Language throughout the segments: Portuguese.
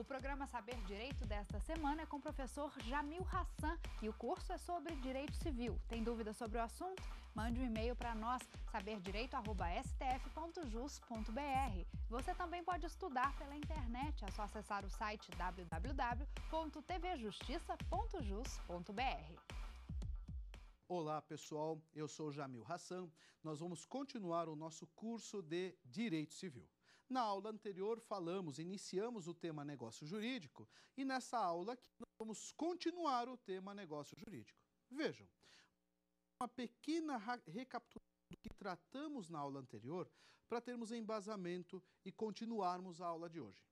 O programa Saber Direito desta semana é com o professor Jamil Hassan e o curso é sobre direito civil. Tem dúvidas sobre o assunto? Mande um e-mail para nós, saberdireito.stf.jus.br. Você também pode estudar pela internet, é só acessar o site www.tvjustiça.jus.br. Olá pessoal, eu sou Jamil Hassan. Nós vamos continuar o nosso curso de Direito Civil. Na aula anterior falamos, iniciamos o tema negócio jurídico e nessa aula aqui nós vamos continuar o tema negócio jurídico. Vejam, uma pequena recapitulação do que tratamos na aula anterior para termos embasamento e continuarmos a aula de hoje.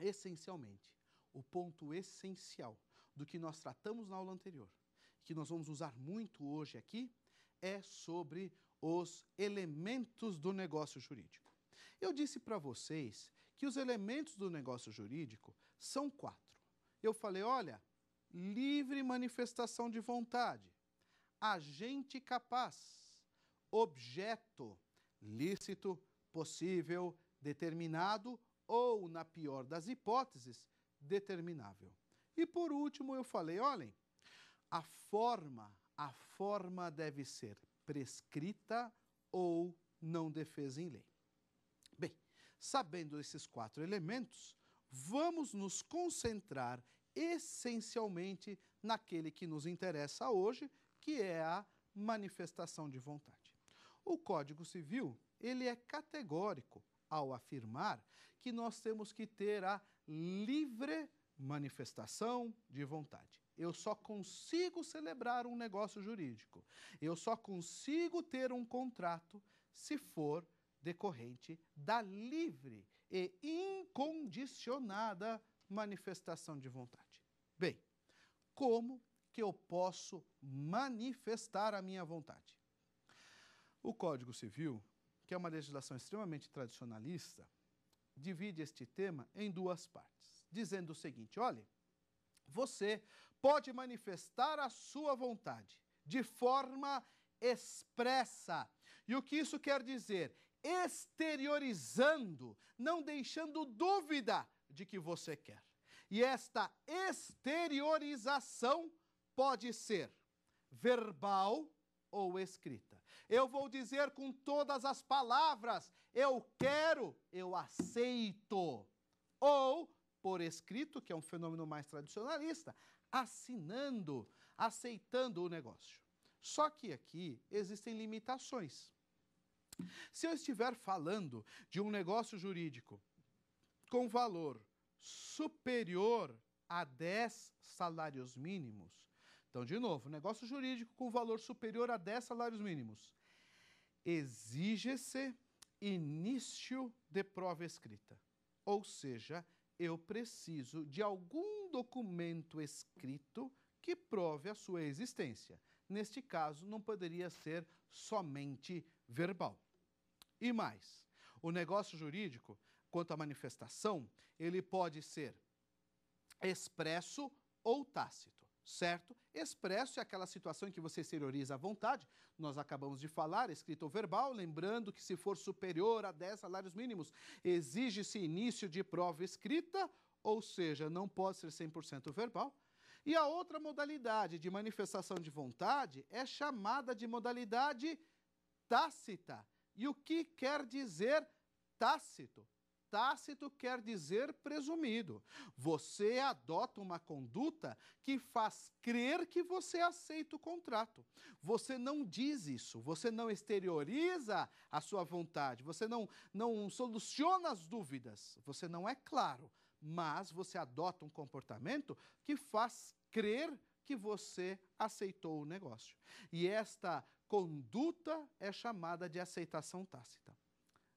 Essencialmente, o ponto essencial do que nós tratamos na aula anterior, que nós vamos usar muito hoje aqui, é sobre os elementos do negócio jurídico. Eu disse para vocês que os elementos do negócio jurídico são quatro. Eu falei, olha, livre manifestação de vontade, agente capaz, objeto lícito, possível, determinado ou, na pior das hipóteses, determinável. E por último, eu falei, olhem, a forma, a forma deve ser prescrita ou não defesa em lei. Sabendo esses quatro elementos, vamos nos concentrar essencialmente naquele que nos interessa hoje, que é a manifestação de vontade. O Código Civil, ele é categórico ao afirmar que nós temos que ter a livre manifestação de vontade. Eu só consigo celebrar um negócio jurídico. Eu só consigo ter um contrato se for decorrente da livre e incondicionada manifestação de vontade. Bem, como que eu posso manifestar a minha vontade? O Código Civil, que é uma legislação extremamente tradicionalista, divide este tema em duas partes, dizendo o seguinte: olhe, você pode manifestar a sua vontade de forma expressa. E o que isso quer dizer? exteriorizando, não deixando dúvida de que você quer. E esta exteriorização pode ser verbal ou escrita. Eu vou dizer com todas as palavras: eu quero, eu aceito. Ou por escrito, que é um fenômeno mais tradicionalista, assinando, aceitando o negócio. Só que aqui existem limitações. Se eu estiver falando de um negócio jurídico com valor superior a 10 salários mínimos, então, de novo, negócio jurídico com valor superior a 10 salários mínimos, exige-se início de prova escrita. Ou seja, eu preciso de algum documento escrito que prove a sua existência. Neste caso, não poderia ser somente verbal. E mais, o negócio jurídico, quanto à manifestação, ele pode ser expresso ou tácito, certo? Expresso é aquela situação em que você exterioriza à vontade, nós acabamos de falar, escrito ou verbal, lembrando que se for superior a 10 salários mínimos, exige-se início de prova escrita, ou seja, não pode ser 100% verbal. E a outra modalidade de manifestação de vontade é chamada de modalidade tácita e o que quer dizer tácito? Tácito quer dizer presumido. Você adota uma conduta que faz crer que você aceita o contrato. Você não diz isso, você não exterioriza a sua vontade, você não, não soluciona as dúvidas, você não é claro, mas você adota um comportamento que faz crer que você aceitou o negócio. E esta Conduta é chamada de aceitação tácita.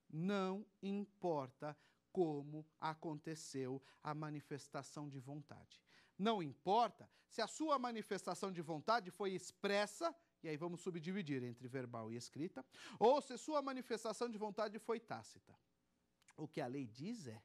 Não importa como aconteceu a manifestação de vontade. Não importa se a sua manifestação de vontade foi expressa, e aí vamos subdividir entre verbal e escrita, ou se sua manifestação de vontade foi tácita. O que a lei diz é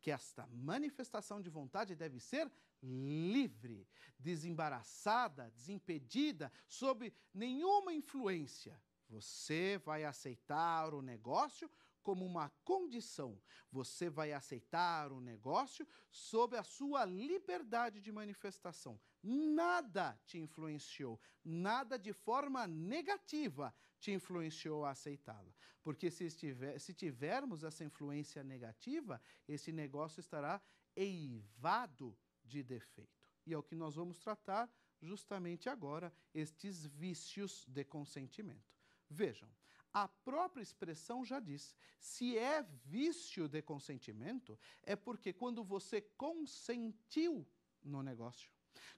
que esta manifestação de vontade deve ser livre, desembaraçada, desimpedida, sob nenhuma influência. Você vai aceitar o negócio como uma condição. Você vai aceitar o negócio sob a sua liberdade de manifestação. Nada te influenciou, nada de forma negativa te influenciou a aceitá-la. Porque se, estiver, se tivermos essa influência negativa, esse negócio estará eivado de defeito. E é o que nós vamos tratar justamente agora, estes vícios de consentimento. Vejam, a própria expressão já diz: se é vício de consentimento, é porque quando você consentiu no negócio,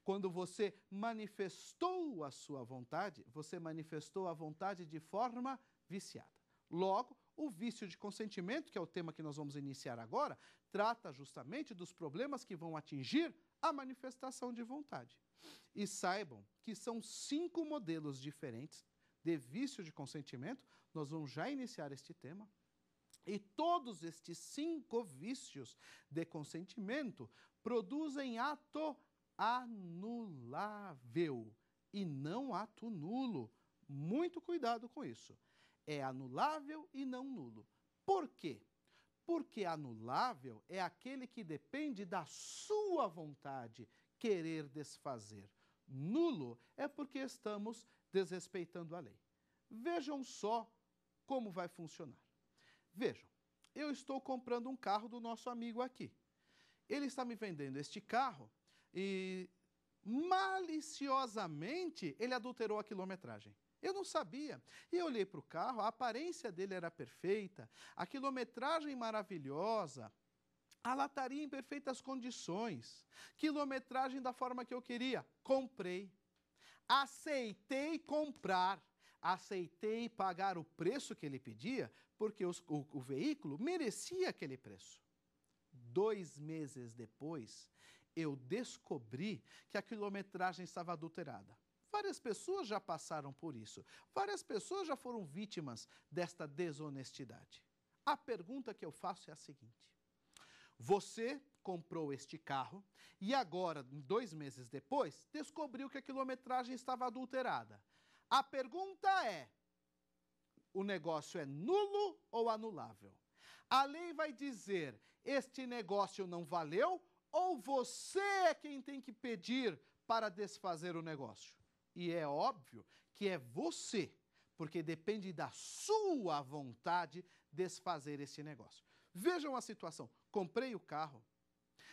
quando você manifestou a sua vontade, você manifestou a vontade de forma viciada. Logo, o vício de consentimento, que é o tema que nós vamos iniciar agora, trata justamente dos problemas que vão atingir a manifestação de vontade. E saibam que são cinco modelos diferentes de vício de consentimento, nós vamos já iniciar este tema. E todos estes cinco vícios de consentimento produzem ato anulável e não ato nulo. Muito cuidado com isso. É anulável e não nulo. Por quê? Porque anulável é aquele que depende da sua vontade querer desfazer. Nulo é porque estamos desrespeitando a lei. Vejam só como vai funcionar. Vejam, eu estou comprando um carro do nosso amigo aqui. Ele está me vendendo este carro e maliciosamente ele adulterou a quilometragem. Eu não sabia. E eu olhei para o carro, a aparência dele era perfeita, a quilometragem maravilhosa, a lataria em perfeitas condições, quilometragem da forma que eu queria. Comprei aceitei comprar, aceitei pagar o preço que ele pedia, porque os, o, o veículo merecia aquele preço. Dois meses depois, eu descobri que a quilometragem estava adulterada. Várias pessoas já passaram por isso. Várias pessoas já foram vítimas desta desonestidade. A pergunta que eu faço é a seguinte: Você comprou este carro e agora, dois meses depois, descobriu que a quilometragem estava adulterada. A pergunta é: o negócio é nulo ou anulável? A lei vai dizer: este negócio não valeu ou você é quem tem que pedir para desfazer o negócio? E é óbvio que é você, porque depende da sua vontade desfazer esse negócio. Vejam a situação: comprei o carro,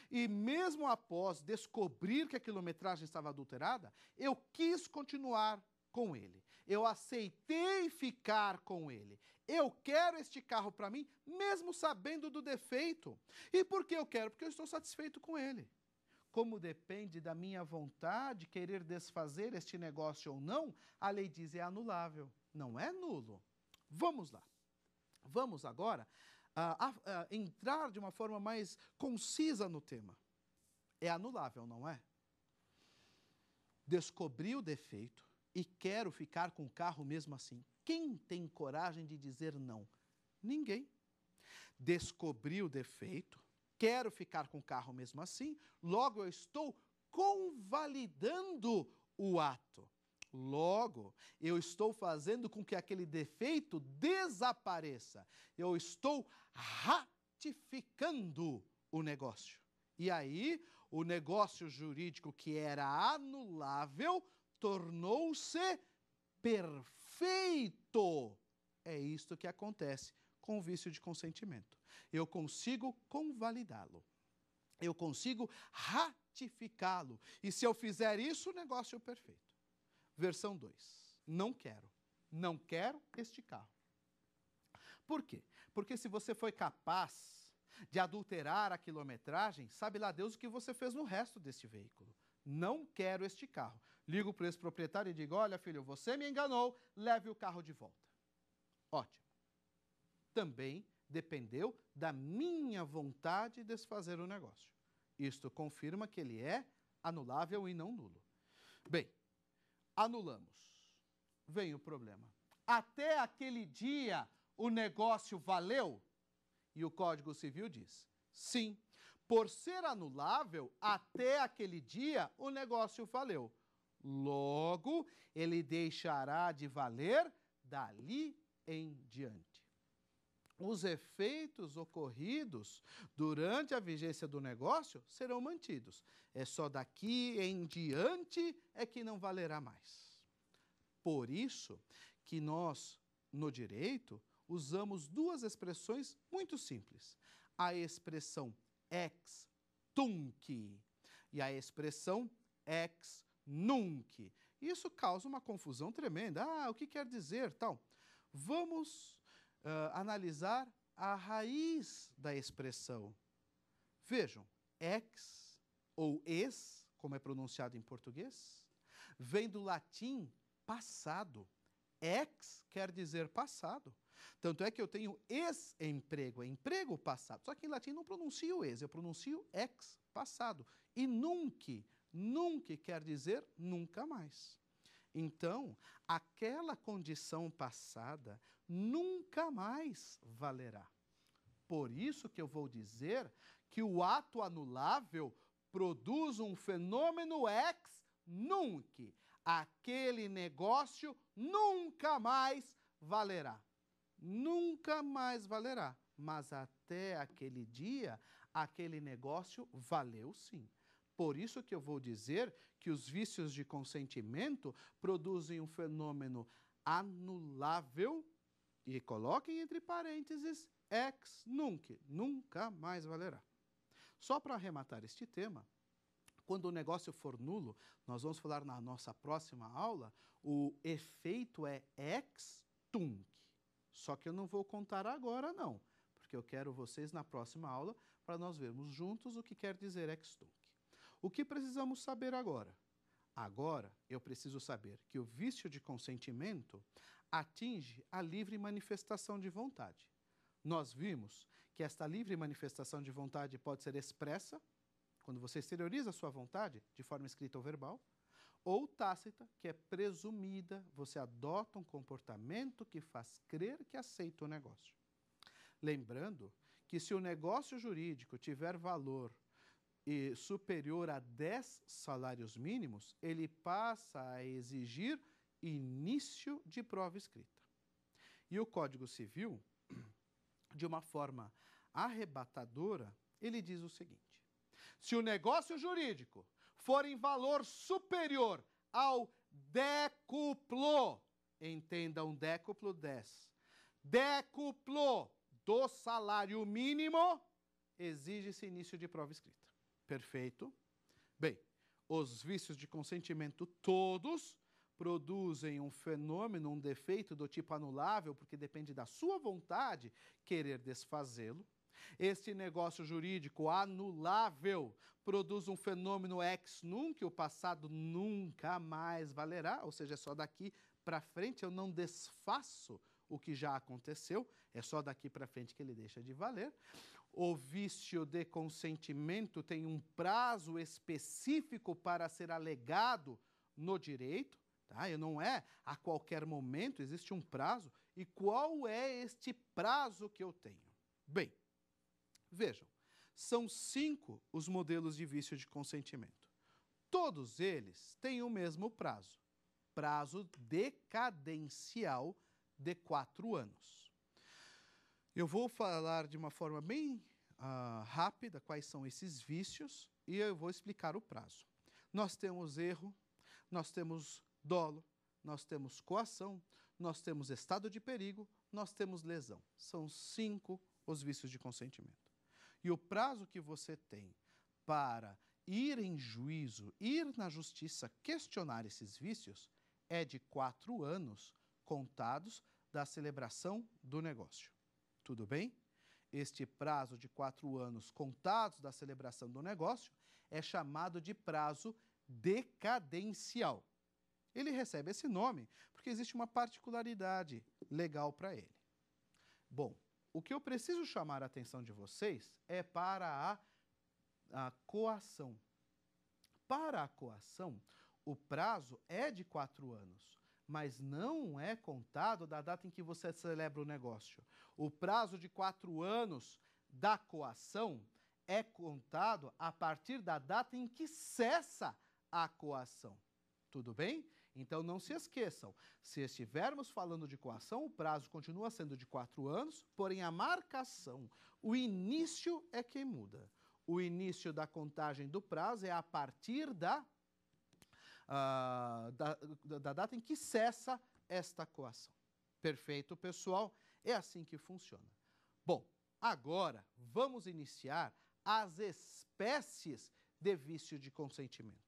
e mesmo após descobrir que a quilometragem estava adulterada, eu quis continuar com ele. Eu aceitei ficar com ele. Eu quero este carro para mim, mesmo sabendo do defeito. E por que eu quero? Porque eu estou satisfeito com ele. Como depende da minha vontade querer desfazer este negócio ou não, a lei diz é anulável, não é nulo. Vamos lá. Vamos agora a, a, a entrar de uma forma mais concisa no tema. É anulável, não é? Descobri o defeito e quero ficar com o carro mesmo assim. Quem tem coragem de dizer não? Ninguém. Descobri o defeito, quero ficar com o carro mesmo assim, logo eu estou convalidando o ato. Logo, eu estou fazendo com que aquele defeito desapareça. Eu estou ratificando o negócio. E aí, o negócio jurídico que era anulável tornou-se perfeito. É isto que acontece com o vício de consentimento. Eu consigo convalidá-lo. Eu consigo ratificá-lo. E se eu fizer isso, o negócio é perfeito versão 2. Não quero. Não quero este carro. Por quê? Porque se você foi capaz de adulterar a quilometragem, sabe lá Deus o que você fez no resto deste veículo. Não quero este carro. Ligo para esse proprietário e digo: Olha, filho, você me enganou, leve o carro de volta. Ótimo. Também dependeu da minha vontade de desfazer o negócio. Isto confirma que ele é anulável e não nulo. Bem, anulamos. Vem o problema. Até aquele dia o negócio valeu? E o Código Civil diz: sim. Por ser anulável, até aquele dia o negócio valeu. Logo, ele deixará de valer dali em diante os efeitos ocorridos durante a vigência do negócio serão mantidos. É só daqui em diante é que não valerá mais. Por isso que nós, no direito, usamos duas expressões muito simples: a expressão ex tunc e a expressão ex nunc. Isso causa uma confusão tremenda. Ah, o que quer dizer? Tal. Vamos uh, analisar a raiz da expressão. Vejam, ex ou ex, como é pronunciado em português, vem do latim passado. Ex quer dizer passado. Tanto é que eu tenho ex-emprego, é emprego passado. Só que em latim não pronuncio ex, eu pronuncio ex, passado. E nunca, nunca quer dizer nunca mais. Então, aquela condição passada nunca mais valerá. Por isso que eu vou dizer que o ato anulável produz um fenômeno ex nunc. Aquele negócio nunca mais valerá. Nunca mais valerá. Mas até aquele dia, aquele negócio valeu sim. Por isso que eu vou dizer que os vícios de consentimento produzem um fenômeno anulável e coloquem entre parênteses ex nunc, nunca mais valerá. Só para arrematar este tema, quando o negócio for nulo, nós vamos falar na nossa próxima aula, o efeito é ex tunc. Só que eu não vou contar agora não, porque eu quero vocês na próxima aula para nós vermos juntos o que quer dizer ex tunc. O que precisamos saber agora? Agora eu preciso saber que o vício de consentimento atinge a livre manifestação de vontade. Nós vimos que esta livre manifestação de vontade pode ser expressa, quando você exterioriza a sua vontade, de forma escrita ou verbal, ou tácita, que é presumida, você adota um comportamento que faz crer que aceita o negócio. Lembrando que se o negócio jurídico tiver valor e superior a 10 salários mínimos, ele passa a exigir início de prova escrita. E o Código Civil, de uma forma arrebatadora, ele diz o seguinte: se o negócio jurídico for em valor superior ao décuplo, entenda um décuplo 10, décuplo do salário mínimo, exige-se início de prova escrita. Perfeito? Bem, os vícios de consentimento todos produzem um fenômeno, um defeito do tipo anulável, porque depende da sua vontade querer desfazê-lo. Este negócio jurídico anulável produz um fenômeno ex nunc, o passado nunca mais valerá, ou seja, é só daqui para frente eu não desfaço o que já aconteceu, é só daqui para frente que ele deixa de valer. O vício de consentimento tem um prazo específico para ser alegado no direito. Tá? E não é a qualquer momento, existe um prazo. E qual é este prazo que eu tenho? Bem, vejam, são cinco os modelos de vício de consentimento. Todos eles têm o mesmo prazo, prazo decadencial de quatro anos. Eu vou falar de uma forma bem uh, rápida quais são esses vícios e eu vou explicar o prazo. Nós temos erro, nós temos dolo, nós temos coação, nós temos estado de perigo, nós temos lesão. São cinco os vícios de consentimento. E o prazo que você tem para ir em juízo, ir na justiça questionar esses vícios, é de quatro anos contados da celebração do negócio. Tudo bem? Este prazo de quatro anos contados da celebração do negócio é chamado de prazo decadencial. Ele recebe esse nome porque existe uma particularidade legal para ele. Bom, o que eu preciso chamar a atenção de vocês é para a, a coação. Para a coação, o prazo é de quatro anos, mas não é contado da data em que você celebra o negócio. O prazo de quatro anos da coação é contado a partir da data em que cessa a coação. Tudo bem? Então não se esqueçam, se estivermos falando de coação, o prazo continua sendo de quatro anos, porém a marcação, o início é quem muda. O início da contagem do prazo é a partir da, uh, da, da data em que cessa esta coação. Perfeito, pessoal? É assim que funciona. Bom, agora vamos iniciar as espécies de vício de consentimento.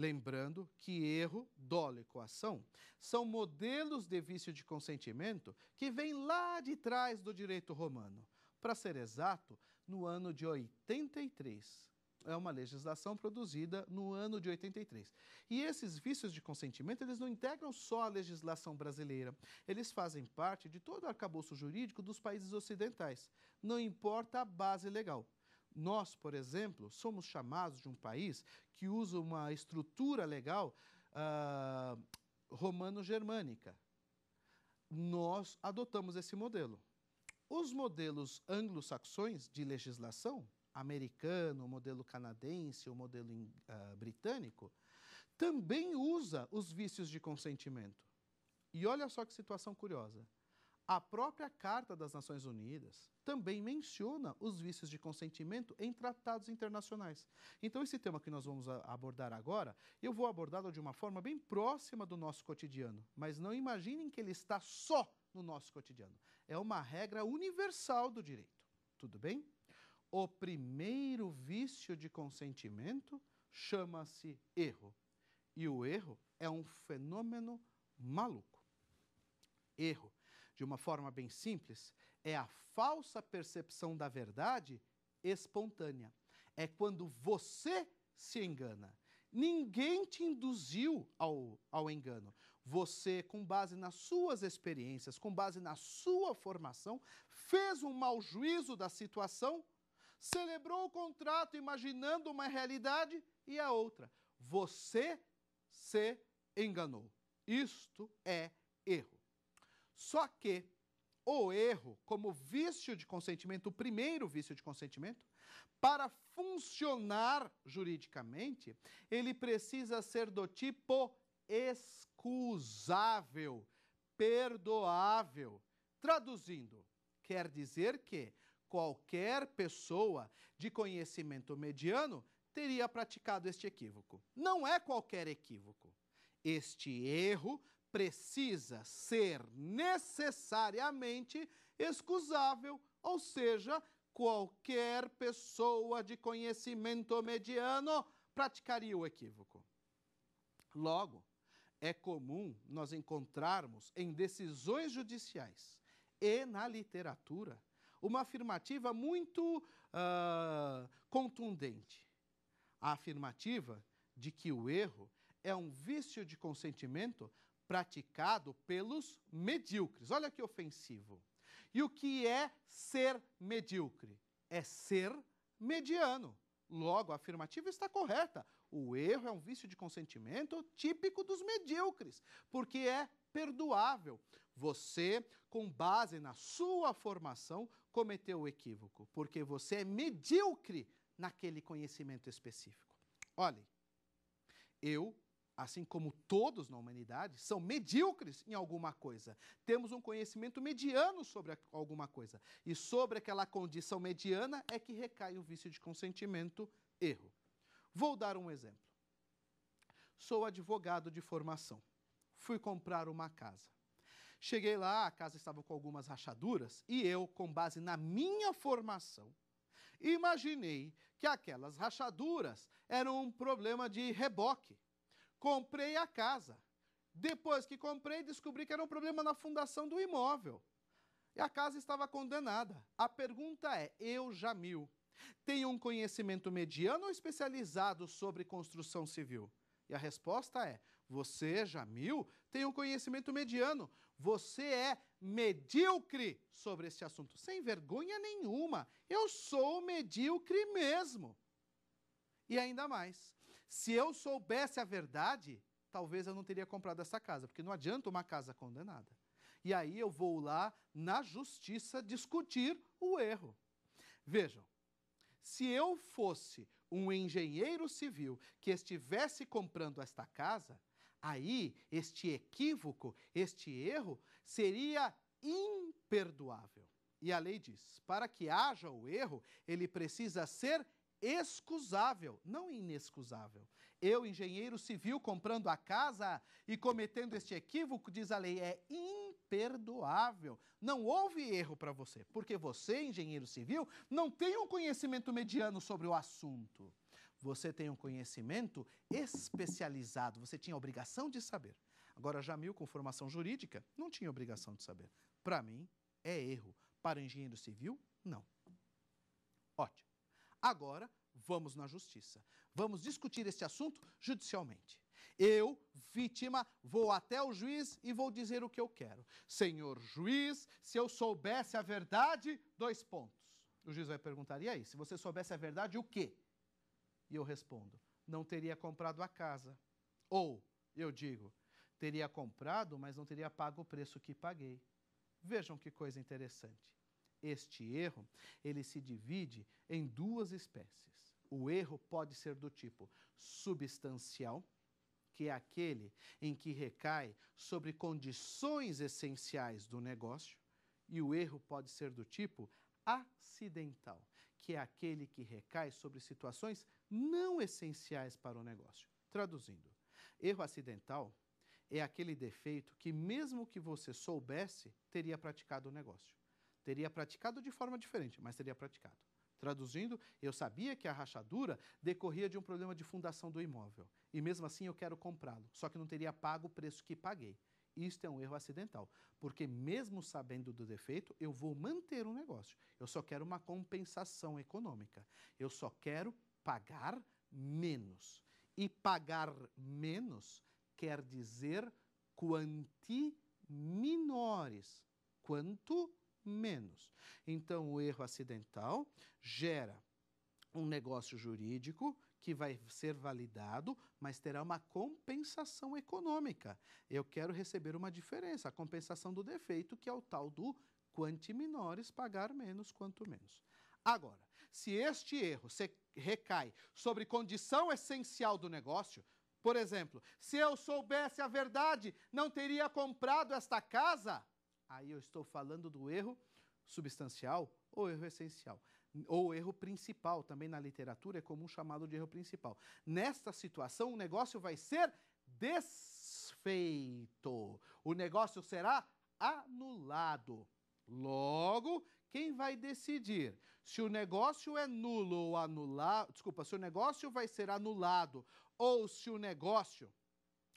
Lembrando que erro, dolo e coação são modelos de vício de consentimento que vêm lá de trás do direito romano. Para ser exato, no ano de 83. É uma legislação produzida no ano de 83. E esses vícios de consentimento, eles não integram só a legislação brasileira. Eles fazem parte de todo o arcabouço jurídico dos países ocidentais. Não importa a base legal. Nós, por exemplo, somos chamados de um país que usa uma estrutura legal uh, romano-germânica. Nós adotamos esse modelo. Os modelos anglo-saxões de legislação, americano, modelo canadense, o modelo uh, britânico, também usa os vícios de consentimento. E olha só que situação curiosa. A própria Carta das Nações Unidas também menciona os vícios de consentimento em tratados internacionais. Então, esse tema que nós vamos abordar agora, eu vou abordá-lo de uma forma bem próxima do nosso cotidiano, mas não imaginem que ele está só no nosso cotidiano. É uma regra universal do direito. Tudo bem? O primeiro vício de consentimento chama-se erro. E o erro é um fenômeno maluco. Erro de uma forma bem simples, é a falsa percepção da verdade espontânea. É quando você se engana. Ninguém te induziu ao, ao engano. Você, com base nas suas experiências, com base na sua formação, fez um mau juízo da situação, celebrou o contrato imaginando uma realidade e a outra. Você se enganou. Isto é erro. Só que o erro, como vício de consentimento, o primeiro vício de consentimento, para funcionar juridicamente, ele precisa ser do tipo excusável, perdoável. Traduzindo, quer dizer que qualquer pessoa de conhecimento mediano teria praticado este equívoco. Não é qualquer equívoco. Este erro precisa ser necessariamente excusável, ou seja, qualquer pessoa de conhecimento mediano praticaria o equívoco. Logo, é comum nós encontrarmos em decisões judiciais e na literatura uma afirmativa muito uh, contundente. A afirmativa de que o erro é um vício de consentimento praticado pelos medíocres. Olha que ofensivo. E o que é ser medíocre? É ser mediano. Logo, a afirmativa está correta. O erro é um vício de consentimento típico dos medíocres, porque é perdoável. Você, com base na sua formação, cometeu o equívoco, porque você é medíocre naquele conhecimento específico. Olhe, eu assim como todos na humanidade, são medíocres em alguma coisa. Temos um conhecimento mediano sobre alguma coisa. E sobre aquela condição mediana é que recai o vício de consentimento, erro. Vou dar um exemplo. Sou advogado de formação. Fui comprar uma casa. Cheguei lá, a casa estava com algumas rachaduras e eu, com base na minha formação, imaginei que aquelas rachaduras eram um problema de reboque Comprei a casa. Depois que comprei, descobri que era um problema na fundação do imóvel. E a casa estava condenada. A pergunta é: eu, Jamil, tenho um conhecimento mediano ou especializado sobre construção civil? E a resposta é: você, Jamil, tem um conhecimento mediano. Você é medíocre sobre esse assunto. Sem vergonha nenhuma. Eu sou medíocre mesmo. E ainda mais, se eu soubesse a verdade, talvez eu não teria comprado essa casa, porque não adianta uma casa condenada. E aí eu vou lá na justiça discutir o erro. Vejam, se eu fosse um engenheiro civil que estivesse comprando esta casa, aí este equívoco, este erro, seria imperdoável. E a lei diz: para que haja o erro, ele precisa ser imperdoável excusável, não inexcusável. Eu, engenheiro civil, comprando a casa e cometendo este equívoco, diz a lei, é imperdoável. Não houve erro para você, porque você, engenheiro civil, não tem um conhecimento mediano sobre o assunto. Você tem um conhecimento especializado, você tinha a obrigação de saber. Agora, Jamil, com formação jurídica, não tinha obrigação de saber. Para mim, é erro. Para o engenheiro civil, não. Ótimo. Agora, vamos na justiça. Vamos discutir este assunto judicialmente. Eu, vítima, vou até o juiz e vou dizer o que eu quero. Senhor juiz, se eu soubesse a verdade, dois pontos. O juiz vai perguntar: e aí, se você soubesse a verdade, o quê? E eu respondo: não teria comprado a casa. Ou, eu digo, teria comprado, mas não teria pago o preço que paguei. Vejam que coisa interessante. Este erro, ele se divide em duas espécies. O erro pode ser do tipo substancial, que é aquele em que recai sobre condições essenciais do negócio, e o erro pode ser do tipo acidental, que é aquele que recai sobre situações não essenciais para o negócio. Traduzindo, erro acidental é aquele defeito que, mesmo que você soubesse, teria praticado o negócio. Teria praticado de forma diferente, mas teria praticado. Traduzindo, eu sabia que a rachadura decorria de um problema de fundação do imóvel. E mesmo assim eu quero comprá-lo, só que não teria pago o preço que paguei. Isto é um erro acidental, porque mesmo sabendo do defeito, eu vou manter o um negócio. Eu só quero uma compensação econômica. Eu só quero pagar menos. E pagar menos quer dizer quanti minores. Quanto menos. Então, o erro acidental gera um negócio jurídico que vai ser validado, mas terá uma compensação econômica. Eu quero receber uma diferença, a compensação do defeito, que é o tal do quanto menores, pagar menos, quanto menos. Agora, se este erro se recai sobre condição essencial do negócio, por exemplo, se eu soubesse a verdade, não teria comprado esta casa? Aí eu estou falando do erro substancial ou erro essencial, ou erro principal, também na literatura é comum chamado de erro principal. Nesta situação, o negócio vai ser desfeito. O negócio será anulado. Logo, quem vai decidir se o negócio é nulo ou anulado, desculpa, se o negócio vai ser anulado ou se o negócio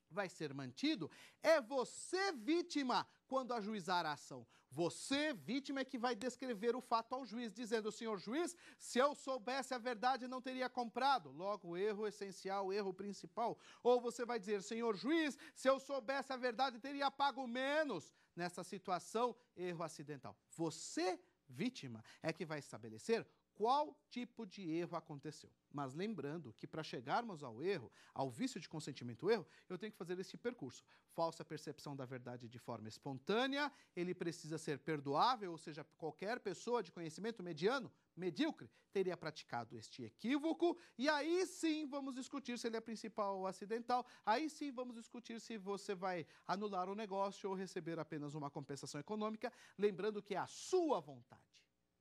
vai ser mantido, é você vítima quando ajuizar a ação. Você, vítima, é que vai descrever o fato ao juiz, dizendo: Senhor juiz, se eu soubesse a verdade, não teria comprado. Logo, erro essencial, erro principal. Ou você vai dizer: Senhor juiz, se eu soubesse a verdade, teria pago menos. Nessa situação, erro acidental. Você, vítima, é que vai estabelecer qual tipo de erro aconteceu. Mas lembrando que para chegarmos ao erro, ao vício de consentimento erro, eu tenho que fazer este percurso. Falsa percepção da verdade de forma espontânea, ele precisa ser perdoável, ou seja, qualquer pessoa de conhecimento mediano, medíocre, teria praticado este equívoco, e aí sim vamos discutir se ele é principal ou acidental, aí sim vamos discutir se você vai anular o negócio ou receber apenas uma compensação econômica, lembrando que é a sua vontade.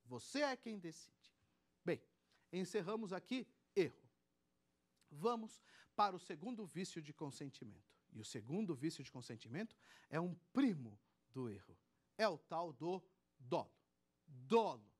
Você é quem decide. Bem, encerramos aqui erro. Vamos para o segundo vício de consentimento. E o segundo vício de consentimento é um primo do erro. É o tal do dolo. Dolo.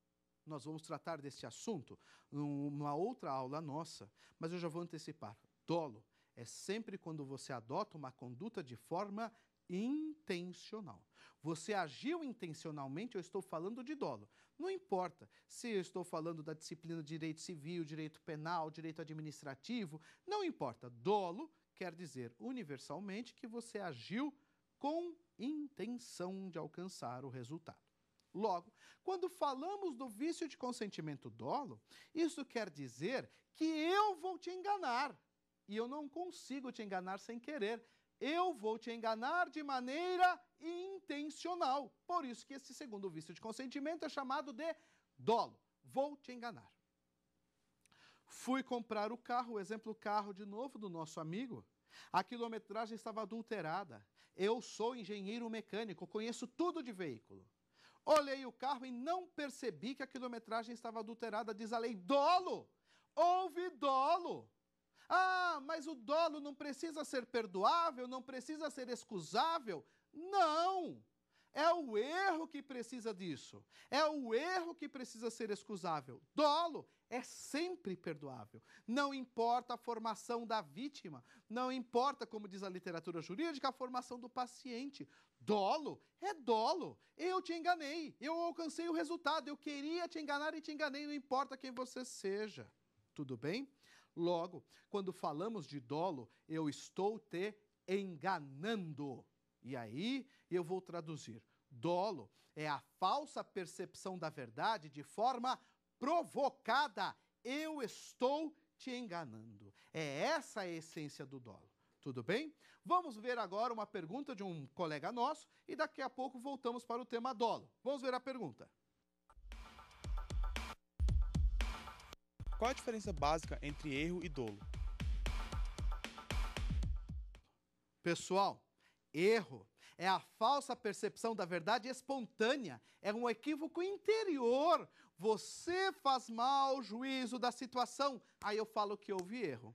Nós vamos tratar desse assunto numa outra aula nossa, mas eu já vou antecipar. Dolo é sempre quando você adota uma conduta de forma intencional. Você agiu intencionalmente, eu estou falando de dolo. Não importa se eu estou falando da disciplina de direito civil, direito penal, direito administrativo, não importa. Dolo quer dizer universalmente que você agiu com intenção de alcançar o resultado. Logo, quando falamos do vício de consentimento dolo, isso quer dizer que eu vou te enganar. E eu não consigo te enganar sem querer eu vou te enganar de maneira intencional. Por isso que esse segundo vício de consentimento é chamado de dolo. Vou te enganar. Fui comprar o carro, o exemplo carro de novo do nosso amigo. A quilometragem estava adulterada. Eu sou engenheiro mecânico, conheço tudo de veículo. Olhei o carro e não percebi que a quilometragem estava adulterada, diz a lei. Dolo! Houve dolo! Ah, mas o dolo não precisa ser perdoável, não precisa ser excusável. Não! É o erro que precisa disso. É o erro que precisa ser excusável. Dolo é sempre perdoável. Não importa a formação da vítima, não importa, como diz a literatura jurídica, a formação do paciente. Dolo é dolo. Eu te enganei, eu alcancei o resultado, eu queria te enganar e te enganei, não importa quem você seja. Tudo bem? Logo, quando falamos de dolo, eu estou te enganando. E aí eu vou traduzir. Dolo é a falsa percepção da verdade de forma provocada. Eu estou te enganando. É essa a essência do dolo. Tudo bem? Vamos ver agora uma pergunta de um colega nosso e daqui a pouco voltamos para o tema dolo. Vamos ver a pergunta. Qual a diferença básica entre erro e dolo? Pessoal, erro é a falsa percepção da verdade espontânea, é um equívoco interior. Você faz mal juízo da situação, aí eu falo que houve erro.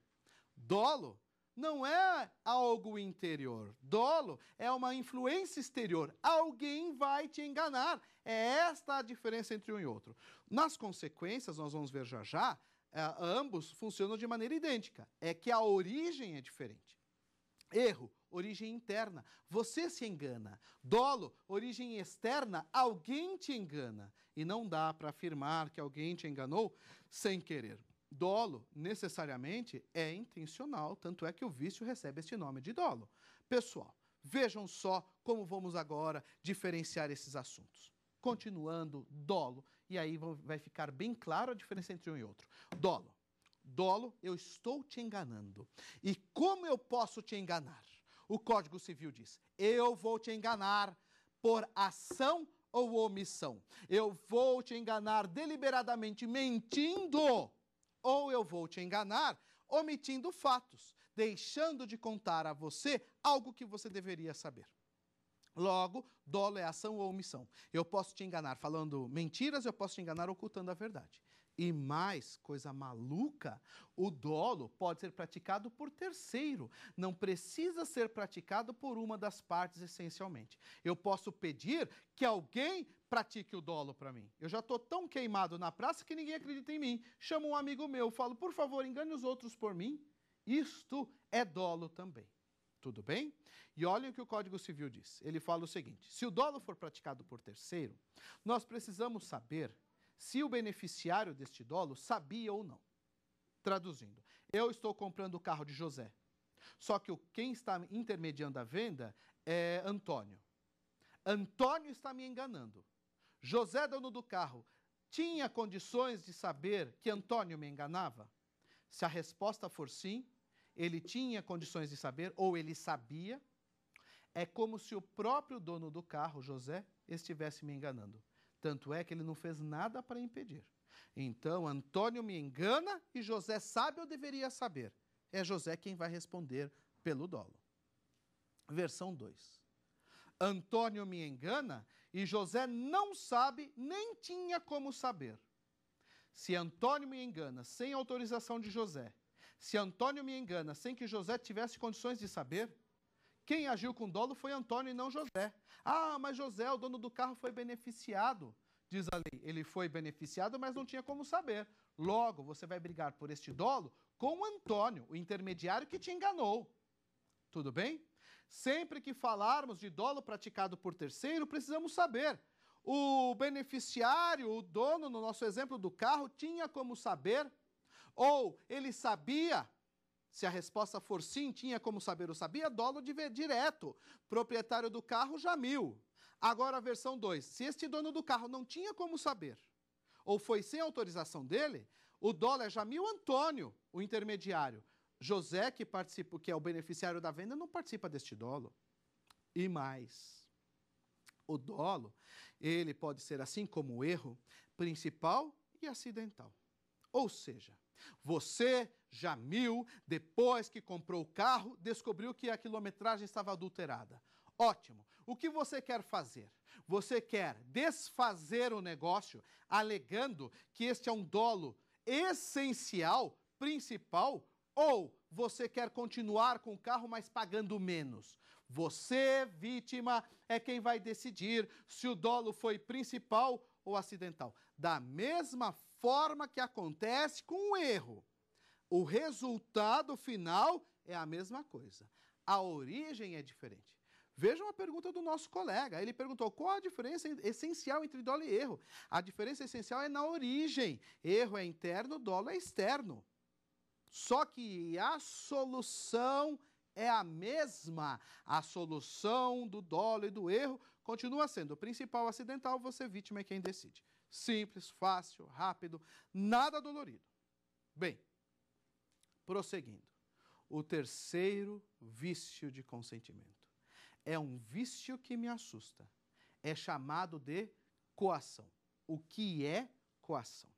Dolo não é algo interior. Dolo é uma influência exterior. Alguém vai te enganar. É esta a diferença entre um e outro. Nas consequências, nós vamos ver já já, é, ambos funcionam de maneira idêntica, é que a origem é diferente. Erro, origem interna, você se engana. Dolo, origem externa, alguém te engana. E não dá para afirmar que alguém te enganou sem querer. Dolo, necessariamente, é intencional, tanto é que o vício recebe este nome de dolo. Pessoal, vejam só como vamos agora diferenciar esses assuntos. Continuando, dolo e aí vai ficar bem claro a diferença entre um e outro. Dolo. Dolo, eu estou te enganando. E como eu posso te enganar? O Código Civil diz: eu vou te enganar por ação ou omissão. Eu vou te enganar deliberadamente mentindo, ou eu vou te enganar omitindo fatos, deixando de contar a você algo que você deveria saber. Logo, dolo é ação ou omissão. Eu posso te enganar falando mentiras, eu posso te enganar ocultando a verdade. E mais coisa maluca, o dolo pode ser praticado por terceiro, não precisa ser praticado por uma das partes essencialmente. Eu posso pedir que alguém pratique o dolo para mim. Eu já estou tão queimado na praça que ninguém acredita em mim. Chamo um amigo meu, falo, por favor, engane os outros por mim. Isto é dolo também. Tudo bem? E olhem o que o Código Civil diz. Ele fala o seguinte: se o dolo for praticado por terceiro, nós precisamos saber se o beneficiário deste dolo sabia ou não. Traduzindo, eu estou comprando o carro de José. Só que quem está intermediando a venda é Antônio. Antônio está me enganando. José, dono do carro, tinha condições de saber que Antônio me enganava? Se a resposta for sim, ele tinha condições de saber ou ele sabia, é como se o próprio dono do carro, José, estivesse me enganando. Tanto é que ele não fez nada para impedir. Então, Antônio me engana e José sabe ou deveria saber. É José quem vai responder pelo dolo. Versão 2. Antônio me engana e José não sabe nem tinha como saber. Se Antônio me engana sem autorização de José se Antônio me engana sem que José tivesse condições de saber, quem agiu com dolo foi Antônio e não José. Ah, mas José, o dono do carro, foi beneficiado. Diz a lei, ele foi beneficiado, mas não tinha como saber. Logo, você vai brigar por este dolo com Antônio, o intermediário que te enganou. Tudo bem? Sempre que falarmos de dolo praticado por terceiro, precisamos saber. O beneficiário, o dono, no nosso exemplo do carro, tinha como saber ou ele sabia? Se a resposta for sim, tinha como saber o sabia, dolo de ver direto. Proprietário do carro, Jamil. Agora a versão 2. Se este dono do carro não tinha como saber, ou foi sem autorização dele, o dolo é Jamil Antônio, o intermediário. José, que participa, que é o beneficiário da venda, não participa deste dolo. E mais, o dolo, ele pode ser assim como o erro principal e acidental. Ou seja, você Jamil, depois que comprou o carro, descobriu que a quilometragem estava adulterada. Ótimo. O que você quer fazer? Você quer desfazer o negócio alegando que este é um dolo essencial, principal, ou você quer continuar com o carro, mas pagando menos? Você, vítima, é quem vai decidir se o dolo foi principal ou acidental. Da mesma forma, forma que acontece com o erro. O resultado final é a mesma coisa. A origem é diferente. Veja uma pergunta do nosso colega. Ele perguntou qual a diferença essencial entre dolo e erro. A diferença essencial é na origem. Erro é interno, dolo é externo. Só que a solução é a mesma. A solução do dolo e do erro continua sendo o principal acidental, você vítima é quem decide. Simples, fácil, rápido, nada dolorido. Bem, prosseguindo. O terceiro vício de consentimento. É um vício que me assusta. É chamado de coação. O que é coação?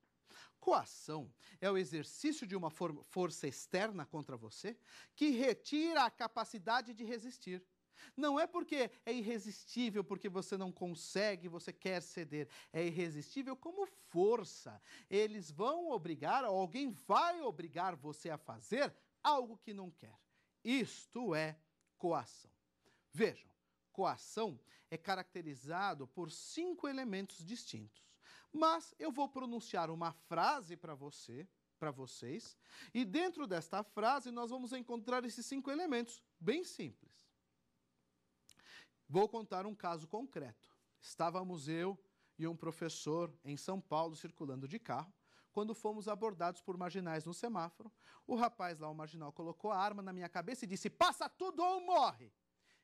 Coação é o exercício de uma for força externa contra você que retira a capacidade de resistir, não é porque é irresistível, porque você não consegue, você quer ceder. É irresistível como força. Eles vão obrigar, ou alguém vai obrigar você a fazer algo que não quer. Isto é coação. Vejam, coação é caracterizado por cinco elementos distintos. Mas eu vou pronunciar uma frase para você, para vocês, e dentro desta frase nós vamos encontrar esses cinco elementos, bem simples. Vou contar um caso concreto. Estávamos eu e um professor em São Paulo circulando de carro quando fomos abordados por marginais no semáforo. O rapaz lá, o marginal, colocou a arma na minha cabeça e disse: Passa tudo ou morre!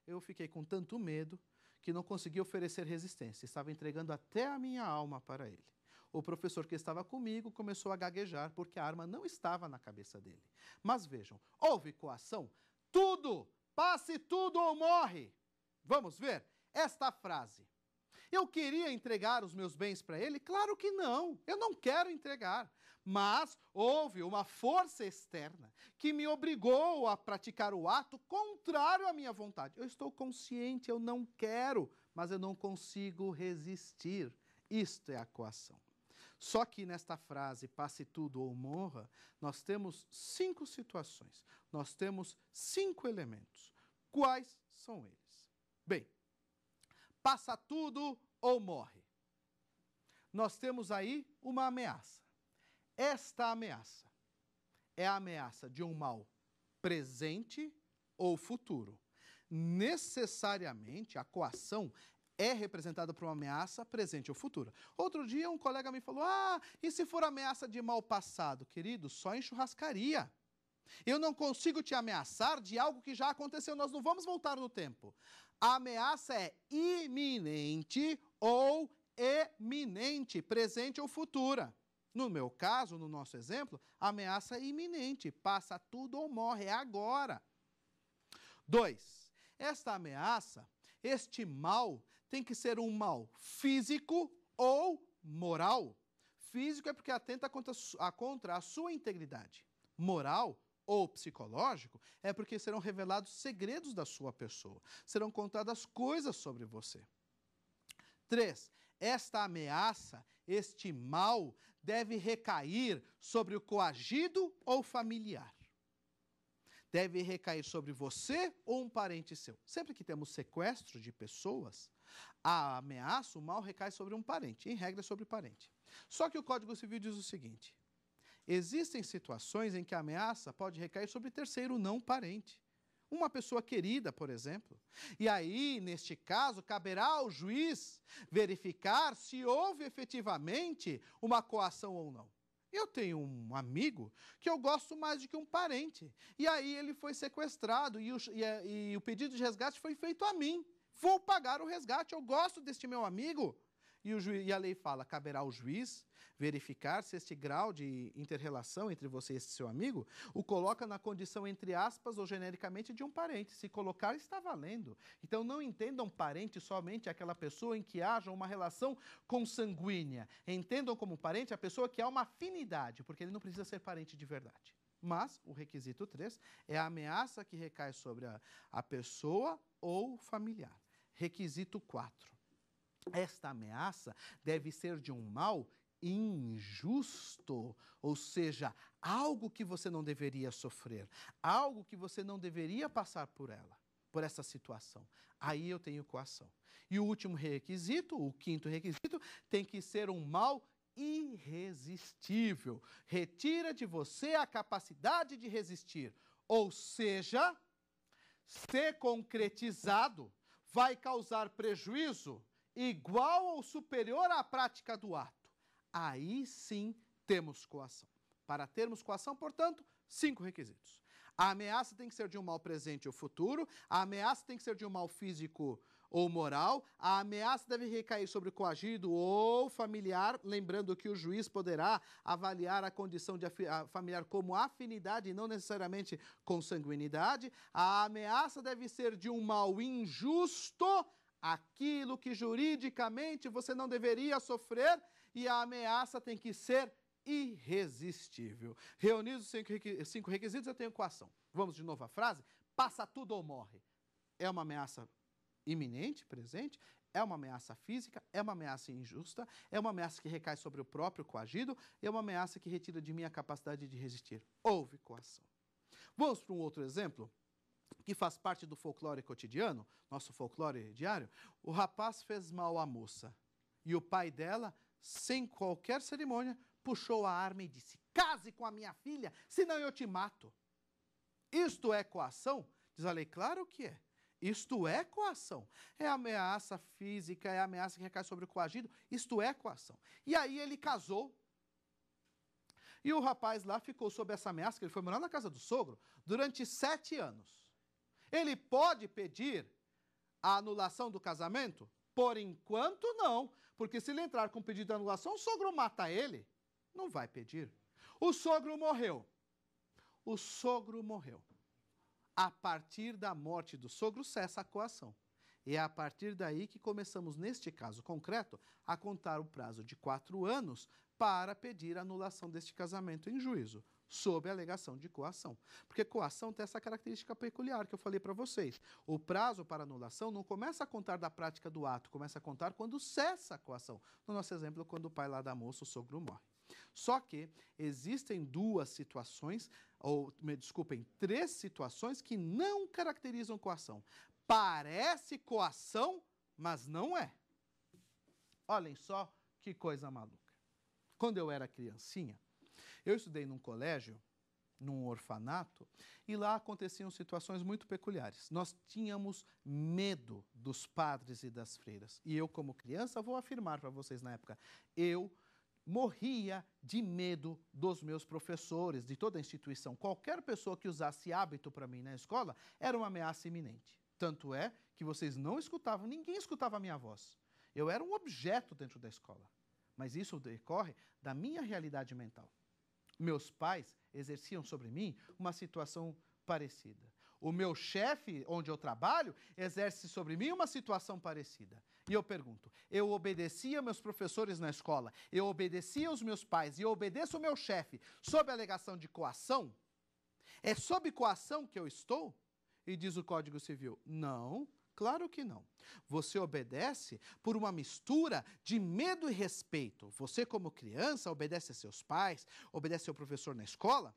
Eu fiquei com tanto medo que não consegui oferecer resistência, estava entregando até a minha alma para ele. O professor que estava comigo começou a gaguejar porque a arma não estava na cabeça dele. Mas vejam, houve coação? Tudo! Passe tudo ou morre! Vamos ver esta frase. Eu queria entregar os meus bens para ele? Claro que não, eu não quero entregar. Mas houve uma força externa que me obrigou a praticar o ato contrário à minha vontade. Eu estou consciente, eu não quero, mas eu não consigo resistir. Isto é a coação. Só que nesta frase, passe tudo ou morra, nós temos cinco situações, nós temos cinco elementos. Quais são eles? Bem, passa tudo ou morre. Nós temos aí uma ameaça. Esta ameaça é a ameaça de um mal presente ou futuro. Necessariamente, a coação é representada por uma ameaça presente ou futura. Outro dia, um colega me falou: Ah, e se for ameaça de mal passado? Querido, só em churrascaria. Eu não consigo te ameaçar de algo que já aconteceu. Nós não vamos voltar no tempo. A ameaça é iminente ou eminente, presente ou futura. No meu caso, no nosso exemplo, a ameaça é iminente, passa tudo ou morre, é agora. Dois, esta ameaça, este mal, tem que ser um mal físico ou moral. Físico é porque atenta contra a sua integridade. Moral ou psicológico, é porque serão revelados segredos da sua pessoa, serão contadas coisas sobre você. 3. Esta ameaça, este mal, deve recair sobre o coagido ou familiar. Deve recair sobre você ou um parente seu. Sempre que temos sequestro de pessoas, a ameaça, o mal recai sobre um parente. Em regra, é sobre parente. Só que o Código Civil diz o seguinte: Existem situações em que a ameaça pode recair sobre terceiro não parente, uma pessoa querida, por exemplo. E aí, neste caso, caberá ao juiz verificar se houve efetivamente uma coação ou não. Eu tenho um amigo que eu gosto mais do que um parente. E aí ele foi sequestrado e o, e, e o pedido de resgate foi feito a mim. Vou pagar o resgate, eu gosto deste meu amigo. E, o juiz, e a lei fala: caberá ao juiz verificar se este grau de interrelação entre você e seu amigo o coloca na condição, entre aspas, ou genericamente, de um parente. Se colocar, está valendo. Então não entendam parente somente aquela pessoa em que haja uma relação consanguínea. Entendam como parente a pessoa que há uma afinidade, porque ele não precisa ser parente de verdade. Mas o requisito 3 é a ameaça que recai sobre a, a pessoa ou familiar. Requisito 4 esta ameaça deve ser de um mal injusto, ou seja, algo que você não deveria sofrer, algo que você não deveria passar por ela, por essa situação. Aí eu tenho coação. E o último requisito, o quinto requisito, tem que ser um mal irresistível. Retira de você a capacidade de resistir, ou seja, ser concretizado vai causar prejuízo igual ou superior à prática do ato, aí sim temos coação. Para termos coação, portanto, cinco requisitos. A ameaça tem que ser de um mal presente ou futuro, a ameaça tem que ser de um mal físico ou moral, a ameaça deve recair sobre o coagido ou familiar, lembrando que o juiz poderá avaliar a condição de familiar como afinidade e não necessariamente consanguinidade. A ameaça deve ser de um mal injusto aquilo que juridicamente você não deveria sofrer e a ameaça tem que ser irresistível. Reunidos os cinco requisitos, eu tenho equação. Vamos de novo à frase? Passa tudo ou morre. É uma ameaça iminente, presente, é uma ameaça física, é uma ameaça injusta, é uma ameaça que recai sobre o próprio coagido, é uma ameaça que retira de mim a capacidade de resistir. Houve coação. Vamos para um outro exemplo? que faz parte do folclore cotidiano, nosso folclore diário, o rapaz fez mal à moça. E o pai dela, sem qualquer cerimônia, puxou a arma e disse: Case com a minha filha, senão eu te mato. Isto é coação? Diz a lei: Claro que é. Isto é coação. É ameaça física, é ameaça que recai sobre o coagido. Isto é coação. E aí ele casou. E o rapaz lá ficou sob essa ameaça, que ele foi morar na casa do sogro, durante sete anos. Ele pode pedir a anulação do casamento? Por enquanto, não. Porque se ele entrar com pedido de anulação, o sogro mata ele. Não vai pedir. O sogro morreu. O sogro morreu. A partir da morte do sogro, cessa a coação. E é a partir daí que começamos, neste caso concreto, a contar o prazo de quatro anos para pedir a anulação deste casamento em juízo sob a alegação de coação. Porque coação tem essa característica peculiar que eu falei para vocês. O prazo para anulação não começa a contar da prática do ato, começa a contar quando cessa a coação. No nosso exemplo, quando o pai lá da moça, o sogro morre. Só que existem duas situações, ou me desculpem, três situações que não caracterizam coação. Parece coação, mas não é. Olhem só que coisa maluca. Quando eu era criancinha, eu estudei num colégio, num orfanato, e lá aconteciam situações muito peculiares. Nós tínhamos medo dos padres e das freiras. E eu, como criança, vou afirmar para vocês na época, eu morria de medo dos meus professores, de toda a instituição. Qualquer pessoa que usasse hábito para mim na escola era uma ameaça iminente. Tanto é que vocês não escutavam, ninguém escutava a minha voz. Eu era um objeto dentro da escola. Mas isso decorre da minha realidade mental meus pais exerciam sobre mim uma situação parecida. O meu chefe, onde eu trabalho, exerce sobre mim uma situação parecida. E eu pergunto: eu obedecia meus professores na escola, eu obedecia os meus pais e eu obedeço o meu chefe sob alegação de coação? É sob coação que eu estou? E diz o Código Civil: não, Claro que não. Você obedece por uma mistura de medo e respeito. Você, como criança, obedece a seus pais, obedece ao professor na escola,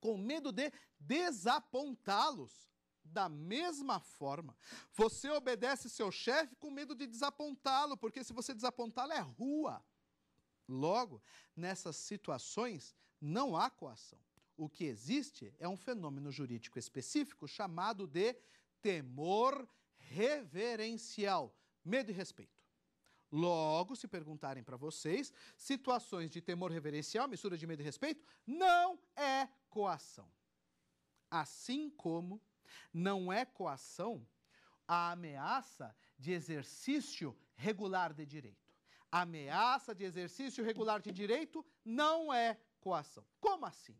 com medo de desapontá-los. Da mesma forma, você obedece seu chefe com medo de desapontá-lo, porque se você desapontá-lo é rua. Logo, nessas situações não há coação. O que existe é um fenômeno jurídico específico chamado de temor reverencial, medo e respeito. Logo, se perguntarem para vocês, situações de temor reverencial, mistura de medo e respeito, não é coação. Assim como não é coação a ameaça de exercício regular de direito. A ameaça de exercício regular de direito não é coação. Como assim?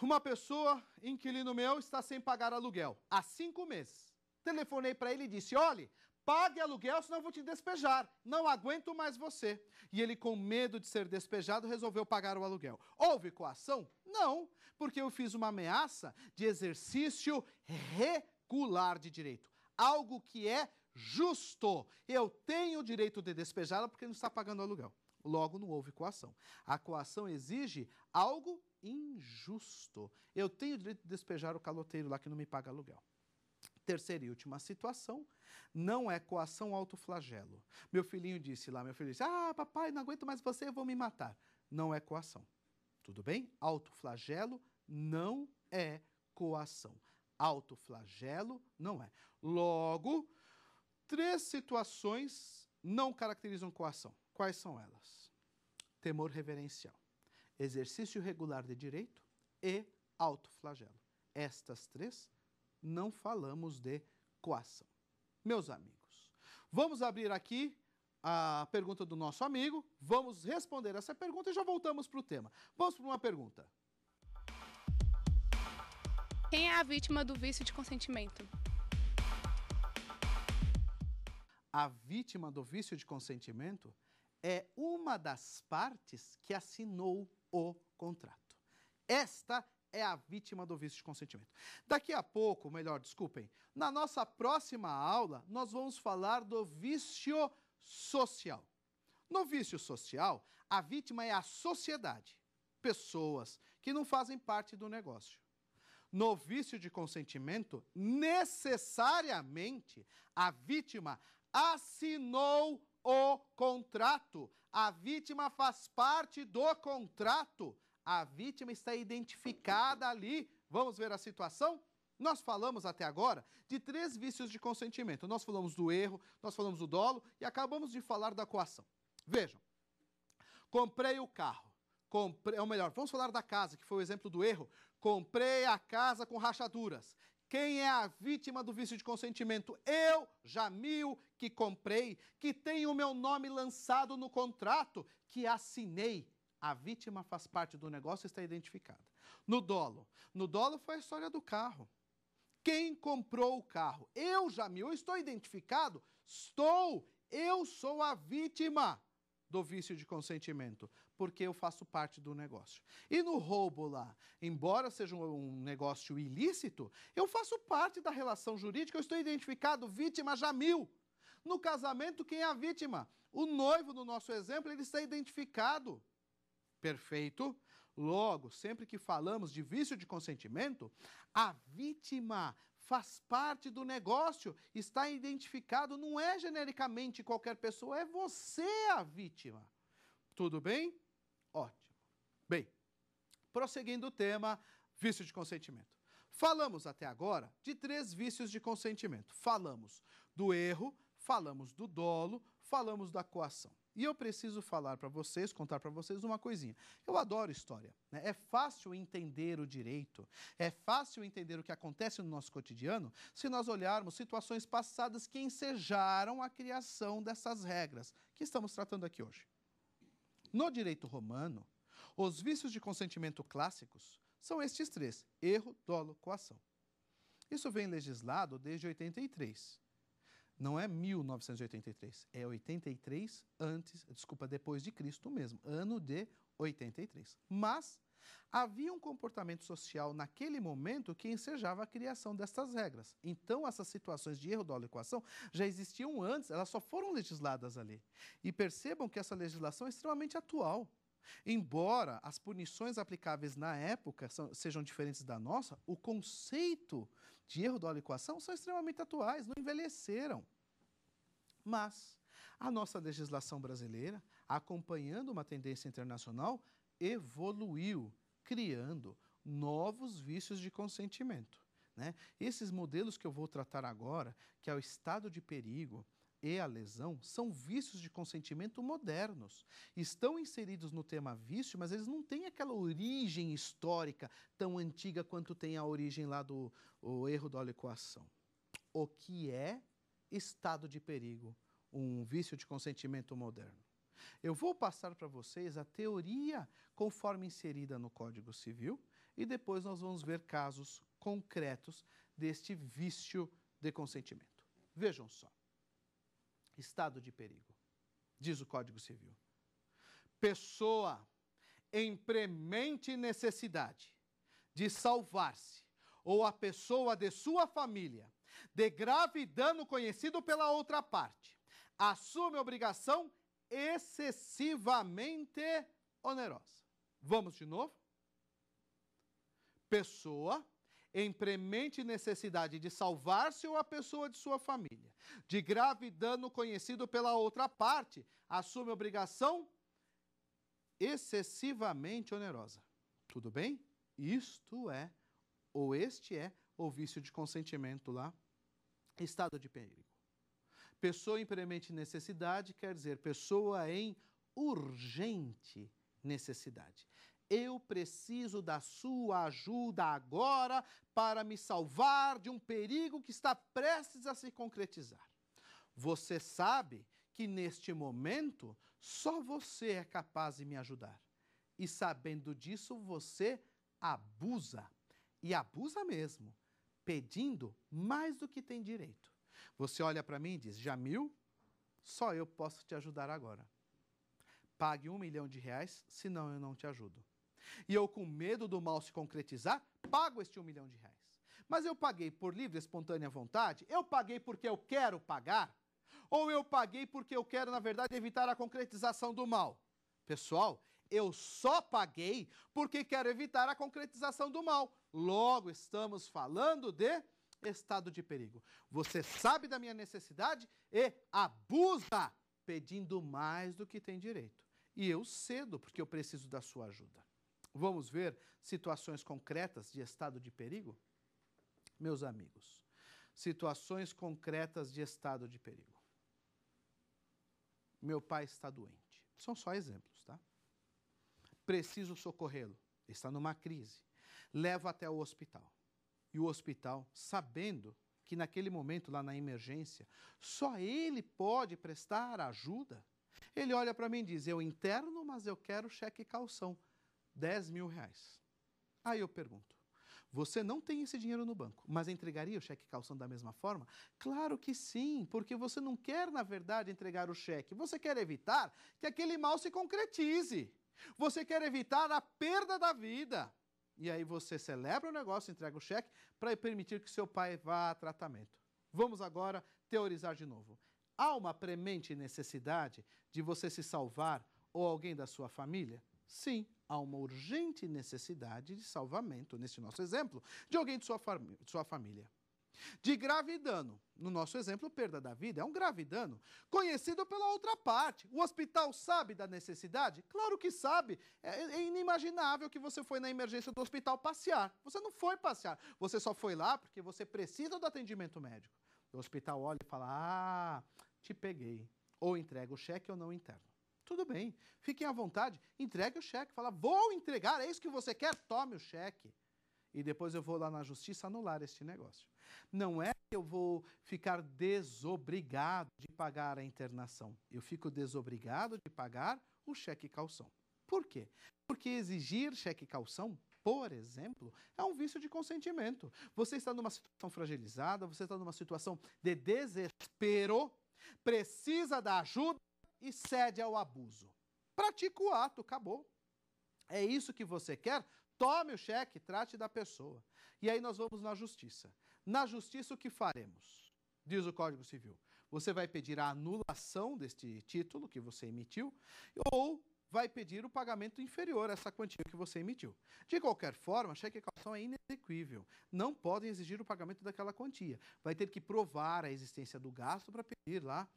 Uma pessoa, inquilino meu, está sem pagar aluguel há cinco meses. Telefonei para ele e disse: olhe, pague aluguel, senão eu vou te despejar. Não aguento mais você. E ele, com medo de ser despejado, resolveu pagar o aluguel. Houve coação? Não, porque eu fiz uma ameaça de exercício regular de direito. Algo que é justo. Eu tenho o direito de despejá-la porque não está pagando aluguel. Logo, não houve coação. A coação exige algo injusto. Eu tenho o direito de despejar o caloteiro lá que não me paga aluguel. Terceira e última situação, não é coação autoflagelo. Meu filhinho disse lá, meu filho disse, ah, papai, não aguento mais você, eu vou me matar. Não é coação. Tudo bem? Autoflagelo não é coação. Autoflagelo não é. Logo, três situações não caracterizam coação. Quais são elas? Temor reverencial, exercício regular de direito e autoflagelo. Estas três não falamos de coação. Meus amigos, vamos abrir aqui a pergunta do nosso amigo, vamos responder essa pergunta e já voltamos para o tema. Vamos para uma pergunta. Quem é a vítima do vício de consentimento? A vítima do vício de consentimento é uma das partes que assinou o contrato. Esta é a vítima do vício de consentimento. Daqui a pouco, melhor, desculpem, na nossa próxima aula, nós vamos falar do vício social. No vício social, a vítima é a sociedade, pessoas que não fazem parte do negócio. No vício de consentimento, necessariamente a vítima assinou o contrato. A vítima faz parte do contrato. A vítima está identificada ali. Vamos ver a situação? Nós falamos até agora de três vícios de consentimento. Nós falamos do erro, nós falamos do dolo e acabamos de falar da coação. Vejam, comprei o carro, comprei, ou melhor, vamos falar da casa, que foi o exemplo do erro. Comprei a casa com rachaduras. Quem é a vítima do vício de consentimento? Eu, Jamil, que comprei, que tenho o meu nome lançado no contrato, que assinei, a vítima faz parte do negócio e está identificada. No dolo. No dolo foi a história do carro. Quem comprou o carro? Eu, Jamil, eu estou identificado? Estou! Eu sou a vítima do vício de consentimento, porque eu faço parte do negócio. E no roubo lá, embora seja um negócio ilícito, eu faço parte da relação jurídica, eu estou identificado vítima Jamil. No casamento, quem é a vítima? O noivo, no nosso exemplo, ele está identificado perfeito. Logo, sempre que falamos de vício de consentimento, a vítima faz parte do negócio, está identificado, não é genericamente qualquer pessoa, é você a vítima. Tudo bem? Ótimo. Bem, prosseguindo o tema, vício de consentimento. Falamos até agora de três vícios de consentimento. Falamos do erro, falamos do dolo, falamos da coação. E eu preciso falar para vocês, contar para vocês uma coisinha. Eu adoro história. Né? É fácil entender o direito, é fácil entender o que acontece no nosso cotidiano se nós olharmos situações passadas que ensejaram a criação dessas regras que estamos tratando aqui hoje. No direito romano, os vícios de consentimento clássicos são estes três: erro, dolo, coação. Isso vem legislado desde 83. Não é 1983, é 83 antes, desculpa, depois de Cristo mesmo, ano de 83. Mas havia um comportamento social naquele momento que ensejava a criação destas regras. Então essas situações de erro da equação já existiam antes, elas só foram legisladas ali. E percebam que essa legislação é extremamente atual. Embora as punições aplicáveis na época são, sejam diferentes da nossa, o conceito de erro da equação são extremamente atuais, não envelheceram. Mas a nossa legislação brasileira, acompanhando uma tendência internacional, evoluiu, criando novos vícios de consentimento. Né? Esses modelos que eu vou tratar agora, que é o estado de perigo e a lesão, são vícios de consentimento modernos. Estão inseridos no tema vício, mas eles não têm aquela origem histórica tão antiga quanto tem a origem lá do erro da licoação. O que é estado de perigo, um vício de consentimento moderno. Eu vou passar para vocês a teoria conforme inserida no Código Civil e depois nós vamos ver casos concretos deste vício de consentimento. Vejam só. Estado de perigo. Diz o Código Civil. Pessoa em premente necessidade de salvar-se ou a pessoa de sua família de grave dano conhecido pela outra parte, assume obrigação excessivamente onerosa. Vamos de novo? Pessoa em premente necessidade de salvar-se ou a pessoa de sua família, de grave dano conhecido pela outra parte, assume obrigação excessivamente onerosa. Tudo bem? Isto é, ou este é, ou vício de consentimento lá, estado de perigo. Pessoa em premente necessidade quer dizer pessoa em urgente necessidade. Eu preciso da sua ajuda agora para me salvar de um perigo que está prestes a se concretizar. Você sabe que neste momento só você é capaz de me ajudar. E sabendo disso, você abusa. E abusa mesmo pedindo mais do que tem direito. Você olha para mim e diz: Jamil, só eu posso te ajudar agora. Pague um milhão de reais, senão eu não te ajudo. E eu, com medo do mal se concretizar, pago este um milhão de reais. Mas eu paguei por livre, espontânea vontade? Eu paguei porque eu quero pagar? Ou eu paguei porque eu quero, na verdade, evitar a concretização do mal? Pessoal, eu só paguei porque quero evitar a concretização do mal Logo, estamos falando de estado de perigo. Você sabe da minha necessidade e abusa, pedindo mais do que tem direito. E eu cedo, porque eu preciso da sua ajuda. Vamos ver situações concretas de estado de perigo? Meus amigos, situações concretas de estado de perigo. Meu pai está doente. São só exemplos, tá? Preciso socorrê-lo. Está numa crise leva até o hospital. E o hospital, sabendo que naquele momento, lá na emergência, só ele pode prestar ajuda, ele olha para mim e diz: Eu interno, mas eu quero cheque calção, 10 mil reais. Aí eu pergunto: Você não tem esse dinheiro no banco, mas entregaria o cheque calção da mesma forma? Claro que sim, porque você não quer, na verdade, entregar o cheque. Você quer evitar que aquele mal se concretize. Você quer evitar a perda da vida. E aí você celebra o negócio, entrega o cheque para permitir que seu pai vá a tratamento. Vamos agora teorizar de novo. Há uma premente necessidade de você se salvar ou alguém da sua família? Sim, há uma urgente necessidade de salvamento, neste nosso exemplo, de alguém de sua, sua família de grave dano, no nosso exemplo, perda da vida, é um grave dano, conhecido pela outra parte. O hospital sabe da necessidade? Claro que sabe. É, é, inimaginável que você foi na emergência do hospital passear. Você não foi passear, você só foi lá porque você precisa do atendimento médico. O hospital olha e fala: Ah, te peguei. Ou entrega o cheque ou não interno. Tudo bem, fiquem à vontade, entregue o cheque. Fala: Vou entregar, é isso que você quer? Tome o cheque e depois eu vou lá na justiça anular este negócio. Não é que eu vou ficar desobrigado de pagar a internação. Eu fico desobrigado de pagar o cheque calção. Por quê? Porque exigir cheque calção por exemplo, é um vício de consentimento. Você está numa situação fragilizada, você está numa situação de desespero, precisa da ajuda e cede ao abuso. Pratica o ato, acabou. É isso que você quer? Tome o cheque, trate da pessoa. E aí nós vamos na justiça. Na justiça, o que faremos? Diz o Código Civil. Você vai pedir a anulação deste título que você emitiu ou vai pedir o pagamento inferior a essa quantia que você emitiu. De qualquer forma, cheque e calção é inexequível. Não podem exigir o pagamento daquela quantia. Vai ter que provar a existência do gasto para pedir lá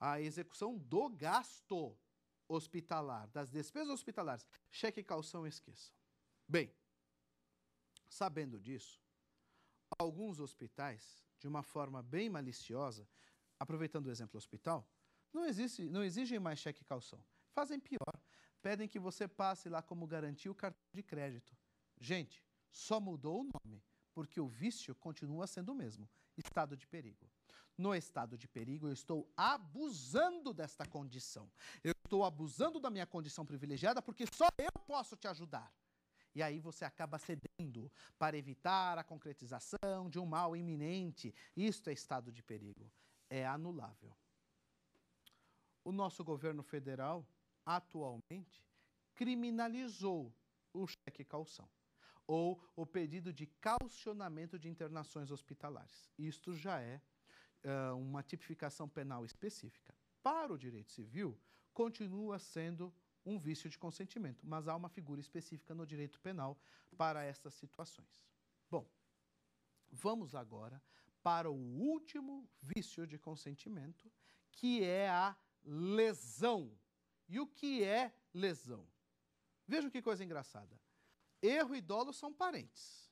a execução do gasto hospitalar, das despesas hospitalares. Cheque e calção esqueçam. Bem, sabendo disso, alguns hospitais, de uma forma bem maliciosa, aproveitando o exemplo hospital, não, existe, não exigem mais cheque calção. Fazem pior, pedem que você passe lá como garantia o cartão de crédito. Gente, só mudou o nome, porque o vício continua sendo o mesmo, estado de perigo. No estado de perigo, eu estou abusando desta condição. Eu estou abusando da minha condição privilegiada porque só eu posso te ajudar. E aí você acaba cedendo para evitar a concretização de um mal iminente. Isto é estado de perigo. É anulável. O nosso governo federal, atualmente, criminalizou o cheque calção ou o pedido de calcionamento de internações hospitalares. Isto já é uh, uma tipificação penal específica. Para o direito civil, continua sendo um vício de consentimento, mas há uma figura específica no direito penal para essas situações. Bom, vamos agora para o último vício de consentimento, que é a lesão. E o que é lesão? Vejam que coisa engraçada. Erro e dolo são parentes.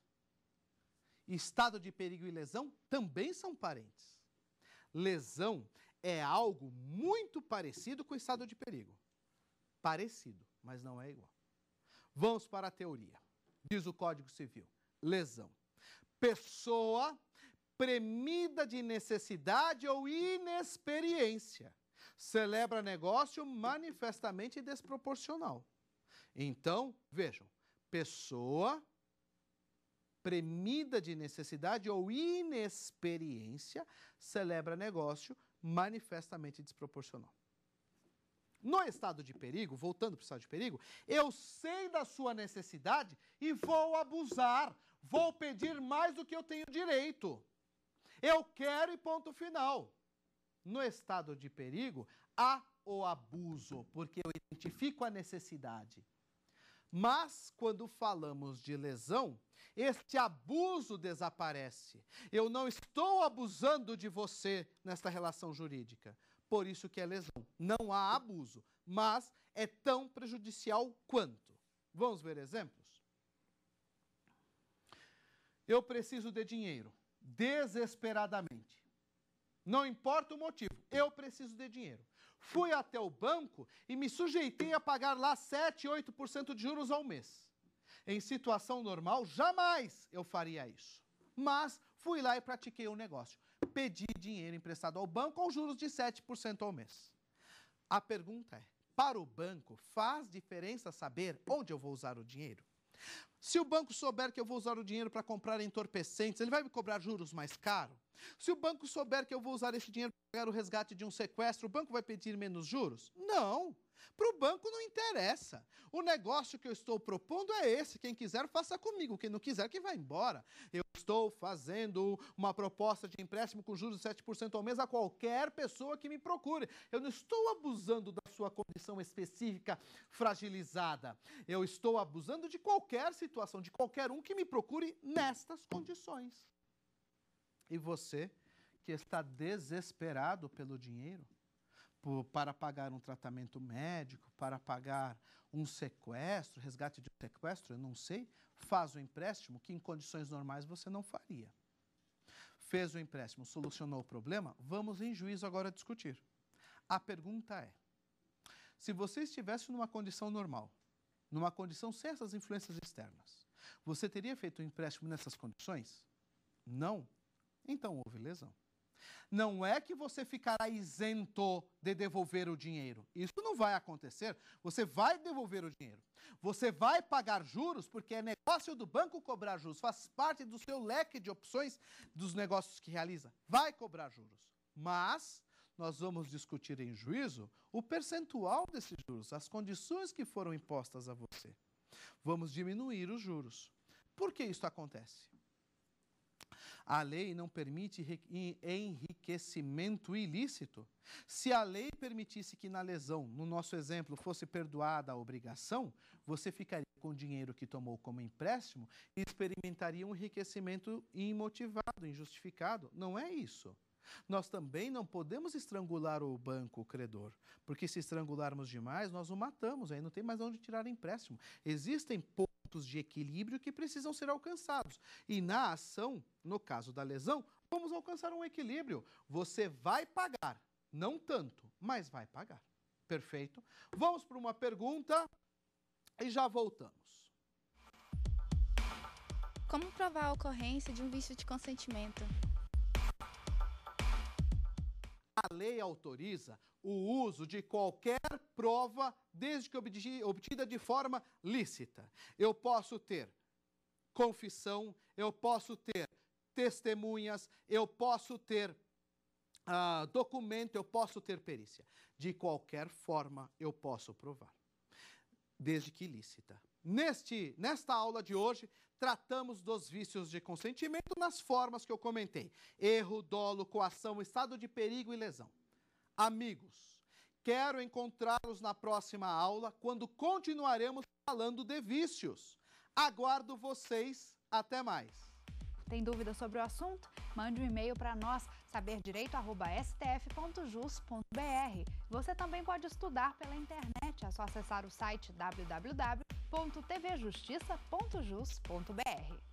Estado de perigo e lesão também são parentes. Lesão é algo muito parecido com o estado de perigo parecido, mas não é igual. Vamos para a teoria. Diz o Código Civil: lesão. Pessoa premida de necessidade ou inexperiência celebra negócio manifestamente desproporcional. Então, vejam, pessoa premida de necessidade ou inexperiência celebra negócio manifestamente desproporcional. No estado de perigo, voltando para o estado de perigo, eu sei da sua necessidade e vou abusar, vou pedir mais do que eu tenho direito. Eu quero e ponto final. No estado de perigo, há o abuso, porque eu identifico a necessidade. Mas, quando falamos de lesão, este abuso desaparece. Eu não estou abusando de você nesta relação jurídica por isso que é lesão. Não há abuso, mas é tão prejudicial quanto. Vamos ver exemplos? Eu preciso de dinheiro, desesperadamente. Não importa o motivo, eu preciso de dinheiro. Fui até o banco e me sujeitei a pagar lá 7, 8% de juros ao mês. Em situação normal, jamais eu faria isso. Mas fui lá e pratiquei o um negócio pedir dinheiro emprestado ao banco com juros de 7% ao mês. A pergunta é: para o banco, faz diferença saber onde eu vou usar o dinheiro? Se o banco souber que eu vou usar o dinheiro para comprar entorpecentes, ele vai me cobrar juros mais caro? Se o banco souber que eu vou usar esse dinheiro para pagar o resgate de um sequestro, o banco vai pedir menos juros? Não! Para o banco não interessa. O negócio que eu estou propondo é esse. Quem quiser, faça comigo. Quem não quiser, que vá embora. Eu estou fazendo uma proposta de empréstimo com juros de 7% ao mês a qualquer pessoa que me procure. Eu não estou abusando da sua condição específica fragilizada. Eu estou abusando de qualquer situação, de qualquer um que me procure nestas condições. E você que está desesperado pelo dinheiro, Tipo, para pagar um tratamento médico, para pagar um sequestro, resgate de sequestro, eu não sei, faz o empréstimo que em condições normais você não faria. Fez o empréstimo, solucionou o problema, vamos em juízo agora discutir. A pergunta é: se você estivesse numa condição normal, numa condição sem essas influências externas, você teria feito o um empréstimo nessas condições? Não. Então houve lesão não é que você ficará isento de devolver o dinheiro. Isso não vai acontecer. Você vai devolver o dinheiro. Você vai pagar juros, porque é negócio do banco cobrar juros. Faz parte do seu leque de opções dos negócios que realiza. Vai cobrar juros. Mas nós vamos discutir em juízo o percentual desses juros, as condições que foram impostas a você. Vamos diminuir os juros. Por que isso acontece? A lei não permite enriquecimento ilícito. Se a lei permitisse que na lesão, no nosso exemplo, fosse perdoada a obrigação, você ficaria com o dinheiro que tomou como empréstimo e experimentaria um enriquecimento imotivado, injustificado. Não é isso. Nós também não podemos estrangular o banco, o credor, porque se estrangularmos demais, nós o matamos, aí não tem mais onde tirar empréstimo. Existem poucos pontos de equilíbrio que precisam ser alcançados. E na ação, no caso da lesão, vamos alcançar um equilíbrio. Você vai pagar, não tanto, mas vai pagar. Perfeito? Vamos para uma pergunta e já voltamos. Como provar a ocorrência de um vício de consentimento? A lei autoriza o uso de qualquer prova, desde que obtida de forma lícita. Eu posso ter confissão, eu posso ter testemunhas, eu posso ter uh, documento, eu posso ter perícia. De qualquer forma, eu posso provar, desde que lícita. Neste, nesta aula de hoje, tratamos dos vícios de consentimento nas formas que eu comentei: erro, dolo, coação, estado de perigo e lesão. Amigos, quero encontrá-los na próxima aula, quando continuaremos falando de vícios. Aguardo vocês. Até mais. Tem dúvida sobre o assunto? Mande um e-mail para nós, saberdireito.stf.jus.br. Você também pode estudar pela internet. É só acessar o site www.tvjustiça.jus.br.